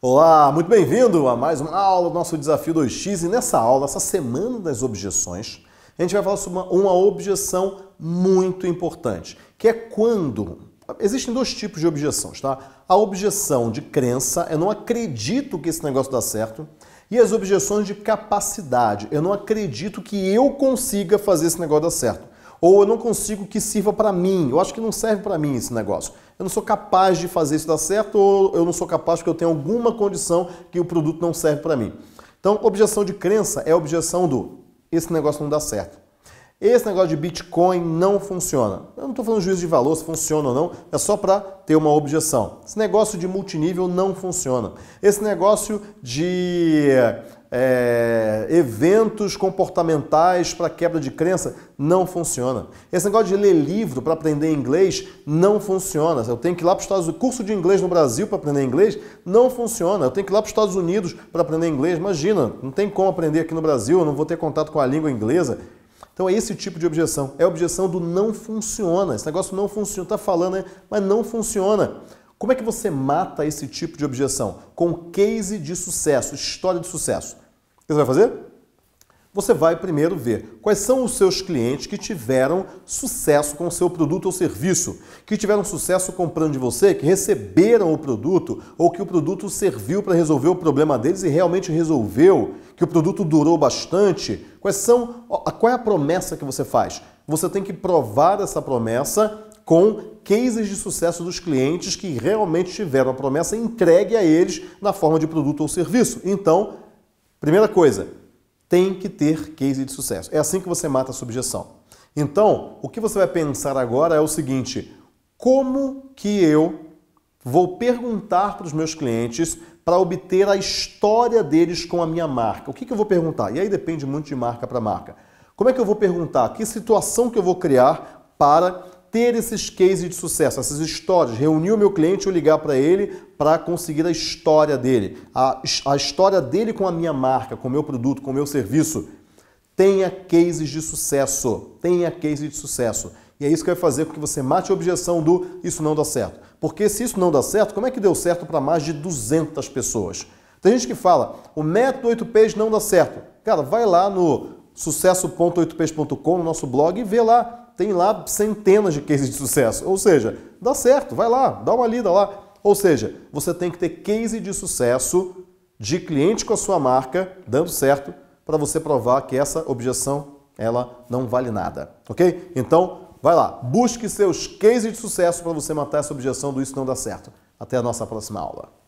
Olá, muito bem-vindo a mais uma aula do nosso Desafio 2x. E nessa aula, essa semana das objeções, a gente vai falar sobre uma, uma objeção muito importante, que é quando. Existem dois tipos de objeções, tá? A objeção de crença, eu não acredito que esse negócio dá certo, e as objeções de capacidade, eu não acredito que eu consiga fazer esse negócio dar certo. Ou eu não consigo que sirva para mim. Eu acho que não serve para mim esse negócio. Eu não sou capaz de fazer isso dar certo ou eu não sou capaz porque eu tenho alguma condição que o produto não serve para mim. Então, objeção de crença é objeção do esse negócio não dá certo. Esse negócio de Bitcoin não funciona. Eu não estou falando juízo de valor se funciona ou não, é só para ter uma objeção. Esse negócio de multinível não funciona. Esse negócio de é, eventos comportamentais para quebra de crença, não funciona. Esse negócio de ler livro para aprender inglês não funciona. Eu tenho que ir lá para os Estados Unidos, curso de inglês no Brasil para aprender inglês não funciona. Eu tenho que ir lá para os Estados Unidos para aprender inglês. Imagina, não tem como aprender aqui no Brasil, eu não vou ter contato com a língua inglesa. Então é esse tipo de objeção. É a objeção do não funciona. Esse negócio não funciona. Está falando, né? mas não funciona. Como é que você mata esse tipo de objeção? Com case de sucesso, história de sucesso. O que você vai fazer? Você vai primeiro ver quais são os seus clientes que tiveram sucesso com o seu produto ou serviço, que tiveram sucesso comprando de você, que receberam o produto ou que o produto serviu para resolver o problema deles e realmente resolveu, que o produto durou bastante. Quais são, qual é a promessa que você faz? Você tem que provar essa promessa com cases de sucesso dos clientes que realmente tiveram a promessa entregue a eles na forma de produto ou serviço. Então, primeira coisa, tem que ter case de sucesso. É assim que você mata a subjeção. Então, o que você vai pensar agora é o seguinte: como que eu vou perguntar para os meus clientes para obter a história deles com a minha marca? O que, que eu vou perguntar? E aí depende muito de marca para marca. Como é que eu vou perguntar? Que situação que eu vou criar para ter esses cases de sucesso, essas histórias, reunir o meu cliente e ligar para ele para conseguir a história dele, a, a história dele com a minha marca, com o meu produto, com o meu serviço. Tenha cases de sucesso, tenha cases de sucesso. E é isso que vai fazer com que você mate a objeção do isso não dá certo. Porque se isso não dá certo, como é que deu certo para mais de 200 pessoas? Tem gente que fala, o método 8Ps não dá certo. Cara, vai lá no sucesso.8ps.com, no nosso blog, e vê lá tem lá centenas de cases de sucesso. Ou seja, dá certo, vai lá, dá uma lida lá. Ou seja, você tem que ter case de sucesso de cliente com a sua marca dando certo para você provar que essa objeção ela não vale nada, ok? Então, vai lá, busque seus cases de sucesso para você matar essa objeção do isso não dá certo. Até a nossa próxima aula.